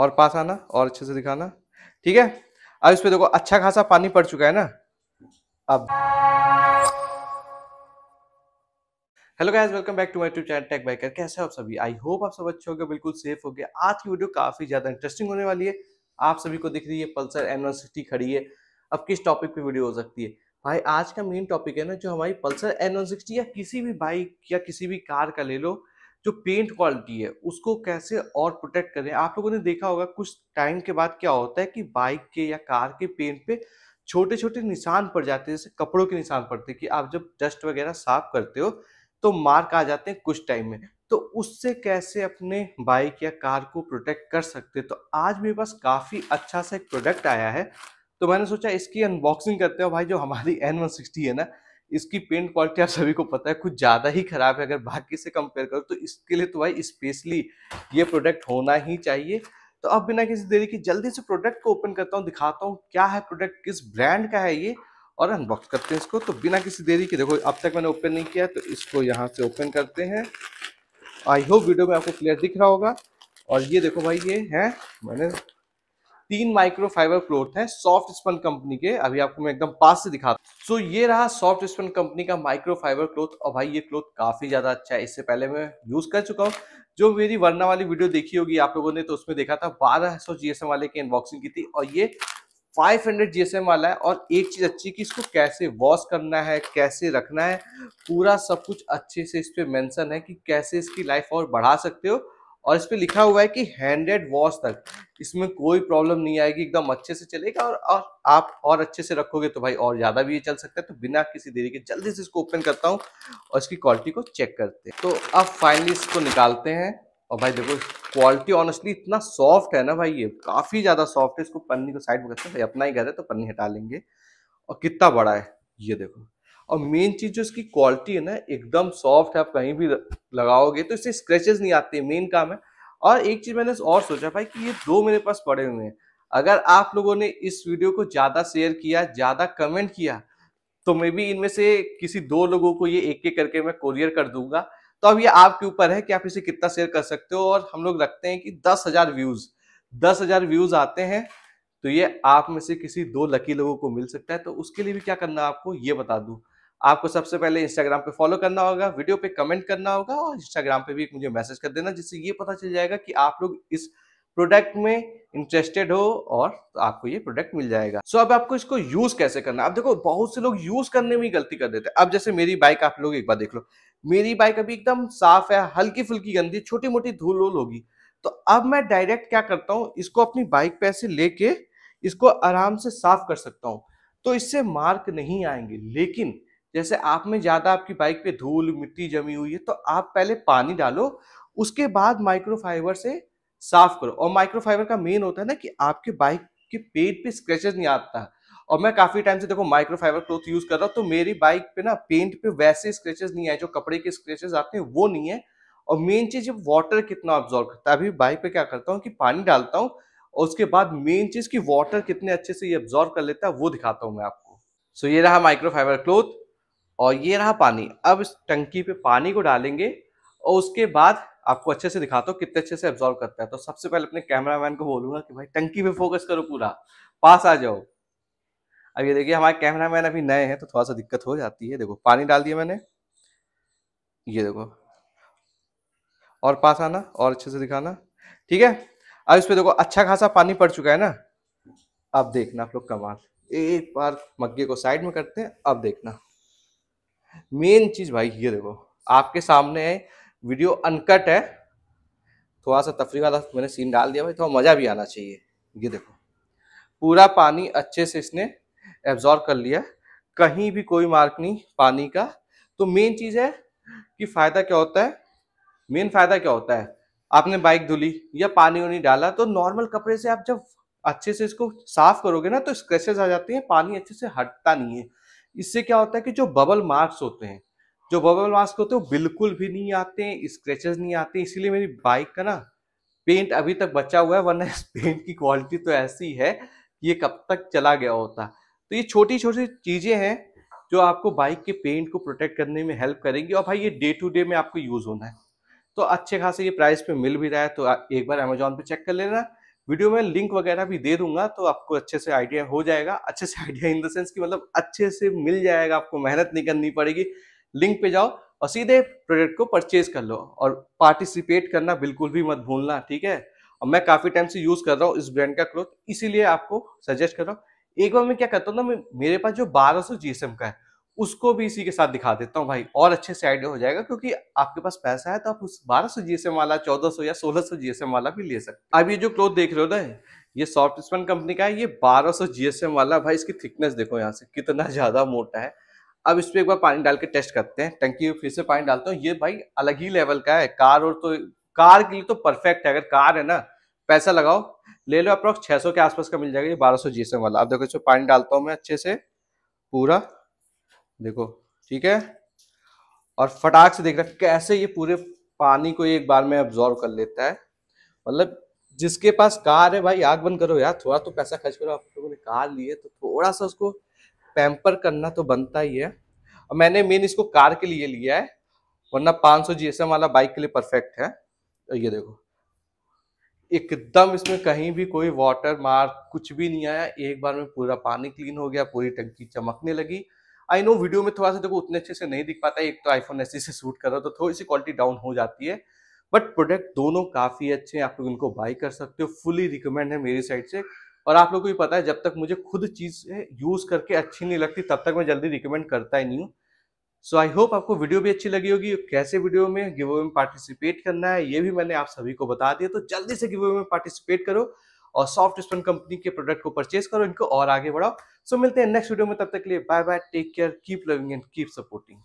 और पास आना और अच्छे से दिखाना ठीक है अब इस पर देखो अच्छा खासा पानी पड़ चुका है ना अब hello guys welcome back to my tube channel tech biker कैसे हो आप सभी आई होप आप सब अच्छे हो गए बिल्कुल सेफ हो गए आज की वीडियो काफ़ी ज़्यादा इंटरेस्टिंग होने वाली है आप सभी को दिख रही है पल्सर एन सिक्सटी खड़ी है अब किस टॉपिक पे वीडियो हो सकती है भाई आज का मेन टॉपिक है ना जो हमारी पल्सर एन वन सिक्सटी या किसी भी बाइक या किसी भी कार का ले लो जो पेंट क्वालिटी है उसको कैसे और प्रोटेक्ट करें आप लोगों ने देखा होगा कुछ टाइम के बाद क्या होता है कि बाइक के या कार के पेंट पे छोटे छोटे निशान पड़ जाते हैं जैसे कपड़ों के निशान पड़ते हैं कि आप जब डस्ट वगैरह साफ करते हो तो मार्क आ जाते हैं कुछ टाइम में तो उससे कैसे अपने बाइक या कार को प्रोटेक्ट कर सकते तो आज मेरे पास काफ़ी अच्छा सा एक प्रोडक्ट आया है तो मैंने सोचा इसकी अनबॉक्सिंग करते हो भाई जो हमारी एन वन सिक्सटी है ना इसकी पेंट क्वालिटी आप सभी को पता है कुछ ज़्यादा ही खराब है अगर बाकी से कंपेयर करो तो इसके लिए तो भाई स्पेशली ये प्रोडक्ट होना ही चाहिए तो अब बिना किसी देरी के जल्दी से प्रोडक्ट को ओपन करता हूँ दिखाता हूँ क्या है प्रोडक्ट किस ब्रांड का है ये और अनबॉक्स करते हैं इसको तो बिना किसी देरी के देखो अब तक मैंने ओपन नहीं किया तो इसको यहाँ से ओपन करते हैं आई होप वीडियो में आपको क्लियर दिख रहा होगा और ये देखो भाई ये है मैंने तीन माइक्रो फाइबर क्लोथ है सॉफ्ट स्पन कंपनी के अभी आपको मैं एकदम पास से दिखा सो so, ये रहा सॉफ्ट स्पन कंपनी का माइक्रो फाइबर क्लोथ और भाई ये क्लोथ काफी ज्यादा अच्छा है इससे पहले मैं यूज कर चुका हूँ जो मेरी वरना वाली वीडियो देखी होगी आप लोगों ने तो उसमें देखा था बारह सौ वाले की अनबॉक्सिंग की थी और ये 500 जीएसएम वाला है और एक चीज अच्छी कि इसको कैसे वॉश करना है कैसे रखना है पूरा सब कुछ अच्छे से इस पर मैंसन है कि कैसे इसकी लाइफ और बढ़ा सकते हो और इस पर लिखा हुआ है कि हैंडेड वॉश तक इसमें कोई प्रॉब्लम नहीं आएगी एकदम अच्छे से चलेगा और, और आप और अच्छे से रखोगे तो भाई और ज़्यादा भी ये चल सकता है तो बिना किसी देरी के जल्दी से इसको ओपन करता हूँ और इसकी क्वालिटी को चेक करते हैं तो अब फाइनली इसको निकालते हैं और भाई देखो क्वालिटी ऑनेस्टली इतना सॉफ्ट है ना भाई ये काफ़ी ज़्यादा सॉफ्ट है इसको पन्नी को साइड में करते हैं भाई अपना ही घर है तो पन्नी हटा लेंगे और कितना बड़ा है ये देखो और मेन चीज जो इसकी क्वालिटी है ना एकदम सॉफ्ट है आप कहीं भी लगाओगे तो इससे स्क्रेचेस नहीं आते मेन काम है और एक चीज मैंने और सोचा भाई कि ये दो मेरे पास पड़े हुए हैं अगर आप लोगों ने इस वीडियो को ज्यादा शेयर किया ज्यादा कमेंट किया तो मे बी इनमें से किसी दो लोगों को ये एक एक करके मैं कोरियर कर दूंगा तो अब ये आपके ऊपर है कि आप इसे कितना शेयर कर सकते हो और हम लोग रखते हैं कि दस हजार व्यूज दस हजार व्यूज आते हैं तो ये आप में से किसी दो लकी लोगों को मिल सकता है तो उसके लिए भी क्या करना है आपको ये बता दूं आपको सबसे पहले इंस्टाग्राम पे फॉलो करना होगा वीडियो पे कमेंट करना होगा और इंस्टाग्राम पे भी मुझे मैसेज कर देना जिससे ये पता चल जाएगा कि आप लोग इस प्रोडक्ट में इंटरेस्टेड हो और तो आपको ये प्रोडक्ट मिल जाएगा सो so, अब आपको इसको यूज कैसे करना अब देखो बहुत से लोग यूज करने में गलती कर देते हैं अब जैसे मेरी बाइक आप लोग एक बार देख लो मेरी बाइक अभी एकदम साफ है हल्की फुल्की गंदी छोटी मोटी धूल वूल होगी तो अब मैं डायरेक्ट क्या करता हूँ इसको अपनी बाइक पे ऐसे लेके इसको आराम से साफ कर सकता हूँ तो इससे मार्क नहीं आएंगे लेकिन जैसे आप में ज़्यादा आपकी बाइक पे धूल मिट्टी जमी हुई है तो आप पहले पानी डालो उसके बाद माइक्रोफाइबर से साफ करो और माइक्रोफाइबर का मेन होता है ना कि आपके बाइक के पेट पे स्क्रेचेस नहीं आता और मैं काफ़ी टाइम से देखो माइक्रोफाइबर क्लोथ यूज़ कर रहा हूँ तो मेरी बाइक पे ना पेंट पे वैसे स्क्रेचेस नहीं आए जो कपड़े के स्क्रेचेस आते हैं वो नहीं है और मेन चीज़ वाटर कितना ऑब्जॉर्व करता है अभी बाइक पे क्या करता हूँ कि पानी डालता हूँ और उसके बाद मेन चीज़ की वाटर कितने अच्छे से ये ऑब्जॉर्व कर लेता है वो दिखाता हूँ मैं आपको सो so, ये रहा माइक्रोफाइबर क्लोथ और ये रहा पानी अब इस टंकी पे पानी को डालेंगे और उसके बाद आपको अच्छे से दिखाता हूँ कितने अच्छे से एब्जॉर्व करता है तो सबसे पहले अपने कैमरामैन को बोलूंगा कि भाई टंकी पे फोकस करो पूरा पास आ जाओ अब ये देखिए हमारे कैमरामैन अभी नए हैं तो थोड़ा सा दिक्कत हो जाती है देखो पानी डाल दिया मैंने ये देखो और पास आना और अच्छे से दिखाना ठीक है अब इस पर देखो अच्छा खासा पानी पड़ चुका है ना अब देखना आप लोग कमाल एक बार मग्गे को साइड में करते हैं अब देखना मेन चीज़ भाई ये देखो आपके सामने है वीडियो अनकट है थोड़ा सा तफरी वाला मैंने सीन डाल दिया भाई थोड़ा मज़ा भी आना चाहिए ये देखो पूरा पानी अच्छे से इसने एब्जॉर्व कर लिया कहीं भी कोई मार्क नहीं पानी का तो मेन चीज़ है कि फ़ायदा क्या होता है मेन फ़ायदा क्या होता है आपने बाइक धुली या पानी उनी डाला तो नॉर्मल कपड़े से आप जब अच्छे से इसको साफ करोगे ना तो स्क्रेचेस आ जाते हैं पानी अच्छे से हटता नहीं है इससे क्या होता है कि जो बबल मार्क्स होते हैं जो बबल मार्क्स होते हैं वो बिल्कुल भी नहीं आते हैं स्क्रेचेस नहीं आते इसीलिए मेरी बाइक का ना पेंट अभी तक बचा हुआ है वरना इस पेंट की क्वालिटी तो ऐसी है कि ये कब तक चला गया होता तो ये छोटी छोटी चीज़ें हैं जो आपको बाइक के पेंट को प्रोटेक्ट करने में हेल्प करेंगी और भाई ये डे टू डे में आपको यूज़ होना है तो अच्छे खासे ये प्राइस पे मिल भी रहा है तो एक बार अमेजोन पे चेक कर लेना वीडियो में लिंक वगैरह भी दे दूंगा तो आपको अच्छे से आइडिया हो जाएगा अच्छे से आइडिया इन द सेंस कि मतलब अच्छे से मिल जाएगा आपको मेहनत नहीं करनी पड़ेगी लिंक पे जाओ और सीधे प्रोडक्ट को परचेज कर लो और पार्टिसिपेट करना बिल्कुल भी मत भूलना ठीक है और मैं काफ़ी टाइम से यूज़ कर रहा हूँ इस ब्रांड का क्लोथ इसीलिए आपको सजेस्ट कर रहा हूँ एक बार मैं क्या करता हूँ ना मेरे पास जो बारह जीएसएम का है उसको भी इसी के साथ दिखा देता हूँ भाई और अच्छे से आइडिया हो जाएगा क्योंकि आपके पास पैसा है तो आप उस बारह सौ जीएसएम वाला चौदह सौ या सोलह सौ जीएसएम वाला भी ले सकते अब ये जो क्लोथ देख रहे हो ना ये सॉफ्ट स्पन कंपनी का है ये बारह सौ जीएसएम वाला भाई इसकी थिकनेस देखो यहाँ से कितना ज्यादा मोटा है अब इस पर एक बार पानी डाल के टेस्ट करते हैं टंकी में फिर से पानी डालता हूँ ये भाई अलग ही लेवल का है कार और तो कार के लिए तो परफेक्ट है अगर कार है ना पैसा लगाओ ले लो अप्रोक्स छह के आसपास का मिल जाएगा ये बारह सौ वाला अब देखो इसमें पानी डालता हूँ मैं अच्छे से पूरा देखो ठीक है और फटाक से देख रहा है कैसे ये पूरे पानी को एक बार में अब्जॉर्व कर लेता है मतलब जिसके पास कार है भाई आग बंद करो यार थोड़ा तो पैसा खर्च करो आप लोगों ने कार ली है तो थोड़ा सा उसको पैम्पर करना तो बनता ही है और मैंने मेन इसको कार के लिए लिया है वरना 500 सौ जीएसएम वाला बाइक के लिए परफेक्ट है तो ये देखो एकदम इसमें कहीं भी कोई वाटर मार्क कुछ भी नहीं आया एक बार में पूरा पानी क्लीन हो गया पूरी टंकी चमकने लगी आई नो वीडियो में थोड़ा सा देखो उतने अच्छे से नहीं दिख पाता है एक तो आईफोन एस से शूट कर रहा तो थोड़ी सी क्वालिटी डाउन हो जाती है बट प्रोडक्ट दोनों काफ़ी अच्छे हैं आप लोग इनको बाई कर सकते हो फुली रिकमेंड है मेरी साइड से और आप लोग को भी पता है जब तक मुझे खुद चीज़ यूज़ करके अच्छी नहीं लगती तब तक मैं जल्दी रिकमेंड करता ही नहीं हूँ सो आई होप आपको वीडियो भी अच्छी लगी होगी कैसे वीडियो में गिवे में पार्टिसिपेट करना है ये भी मैंने आप सभी को बता दिया तो जल्दी से गिवे में पार्टिसिपेट करो और सॉफ्ट स्पन कंपनी के प्रोडक्ट को परचेज करो इनको और आगे बढ़ाओ सो मिलते हैं नेक्स्ट वीडियो में तब तक के लिए bye bye take care keep loving and keep supporting